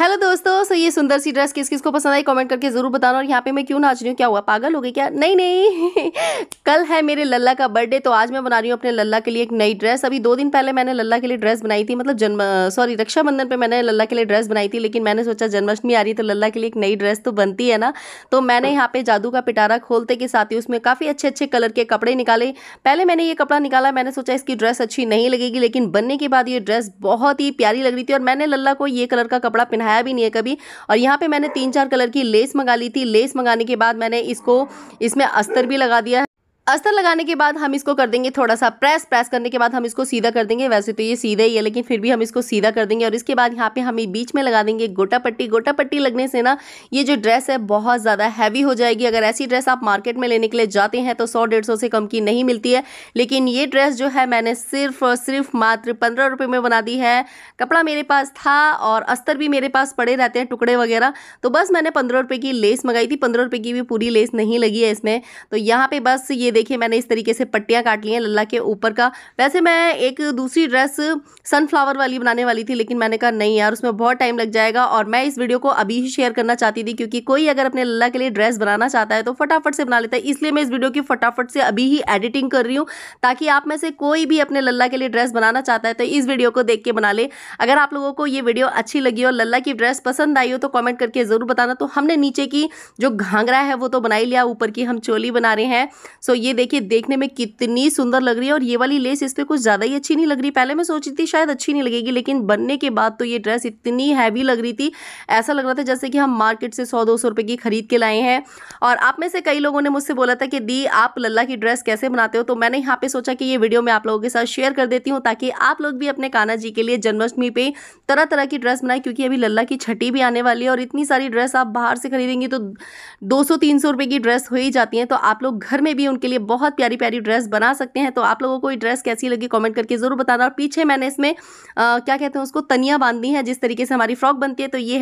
hello दोस्तों सो ये सुंदर सी ड्रेस किस किस को पसंद आई कमेंट करके ज़रूर बताना और यहाँ पे मैं क्यों नाच रही हूँ क्या हुआ पागल हो गई क्या नहीं नहीं कल है मेरे लल्ला का बर्थडे तो आज मैं बना रही हूँ अपने लल्ला के लिए एक नई ड्रेस अभी दो दिन पहले मैंने लल्ला के लिए ड्रेस बनाई थी मतलब जन्म सॉरी रक्षाबंधन पर मैंने लल्ला के लिए ड्रेस बनाई थी लेकिन मैंने सोचा जन्माष्टमी आ रही तो लल्ला के लिए एक नई ड्रेस तो बनती है ना तो मैंने यहाँ पे जादू का पिटारा खोलते के साथ ही उसमें काफ़ी अच्छे अच्छे कलर के कपड़े निकाले पहले मैंने ये कपड़ा निकाला मैंने सोचा इसकी ड्रेस अच्छी नहीं लगेगी लेकिन बनने के बाद ये ड्रेस बहुत ही प्यारी लग रही थी और मैंने लल्ला को ये कलर का कपड़ा पहना दिखाया भी नहीं है कभी और यहाँ पे मैंने तीन चार कलर की लेस मंगा ली थी लेस मंगाने के बाद मैंने इसको इसमें अस्तर भी लगा दिया है अस्तर लगाने के बाद हम इसको कर देंगे थोड़ा सा प्रेस प्रेस करने के बाद हम इसको सीधा कर देंगे वैसे तो ये सीधा ही है लेकिन फिर भी हम इसको सीधा कर देंगे और इसके बाद यहाँ पे हम बीच में लगा देंगे गोटा पट्टी गोटा पट्टी लगने से ना ये जो ड्रेस है बहुत ज़्यादा हैवी हो जाएगी अगर ऐसी ड्रेस आप मार्केट में लेने के लिए जाते हैं तो सौ डेढ़ सौ से कम की नहीं मिलती है लेकिन ये ड्रेस जो है मैंने सिर्फ और सिर्फ मात्र पंद्रह रुपये में बना दी है कपड़ा मेरे पास था और अस्तर भी मेरे पास पड़े रहते हैं टुकड़े वगैरह तो बस मैंने पंद्रह रुपये की लेस मंगाई थी पंद्रह रुपये की भी पूरी लेस नहीं लगी है इसमें तो यहाँ पर बस ये देखिए मैंने इस तरीके से पट्टियाँ काट ली हैं लल्ला के ऊपर का वैसे मैं एक दूसरी ड्रेस सनफ्लावर वाली बनाने वाली थी लेकिन मैंने कहा नहीं यार उसमें बहुत टाइम लग जाएगा और मैं इस वीडियो को अभी ही शेयर करना चाहती थी क्योंकि कोई अगर अपने लल्ला के लिए ड्रेस बनाना चाहता है तो फटाफट से बना लेता है इसलिए मैं इस वीडियो की फटाफट से अभी ही एडिटिंग कर रही हूँ ताकि आप में से कोई भी अपने लल्ला के लिए ड्रेस बनाना चाहता है तो इस वीडियो को देख के बना ले अगर आप लोगों को ये वीडियो अच्छी लगी हो लल्ला की ड्रेस पसंद आई हो तो कॉमेंट करके ज़रूर बताना तो हमने नीचे की जो घाघरा है वो तो बना ही लिया ऊपर की हम चोली बना रहे हैं सो ये ये देखिए देखने में कितनी सुंदर लग रही है और ये वाली लेस इस पर कुछ ज़्यादा ही अच्छी नहीं लग रही पहले मैं सोची थी शायद अच्छी नहीं लगेगी लेकिन बनने के बाद तो ये ड्रेस इतनी हैवी लग रही थी ऐसा लग रहा था जैसे कि हम मार्केट से सौ दो सौ रुपए की खरीद के लाए हैं और आप में से कई लोगों ने मुझसे बोला था कि दी आप लल्ला की ड्रेस कैसे बनाते हो तो मैंने यहाँ पे सोचा कि ये वीडियो मैं आप लोगों के साथ शेयर कर देती हूँ ताकि आप लोग भी अपने काना जी के लिए जन्माष्टमी पे तरह तरह की ड्रेस बनाए क्योंकि अभी लल्ला की छठी भी आने वाली है और इतनी सारी ड्रेस आप बाहर से खरीदेंगी तो दो सौ तीन सौ रुपए की ड्रेस हो ही जाती हैं तो आप लोग घर में भी उनके लिए लिए बहुत प्यारी प्यारी ड्रेस बना सकते हैं तो आप लोगों को ये ड्रेस कैसी लगी कॉमेंट करके ज़रूर बताना और पीछे मैंने इसमें आ, क्या कहते हैं उसको तनिया बांधनी है जिस तरीके से हमारी फ्रॉक बनती है तो ये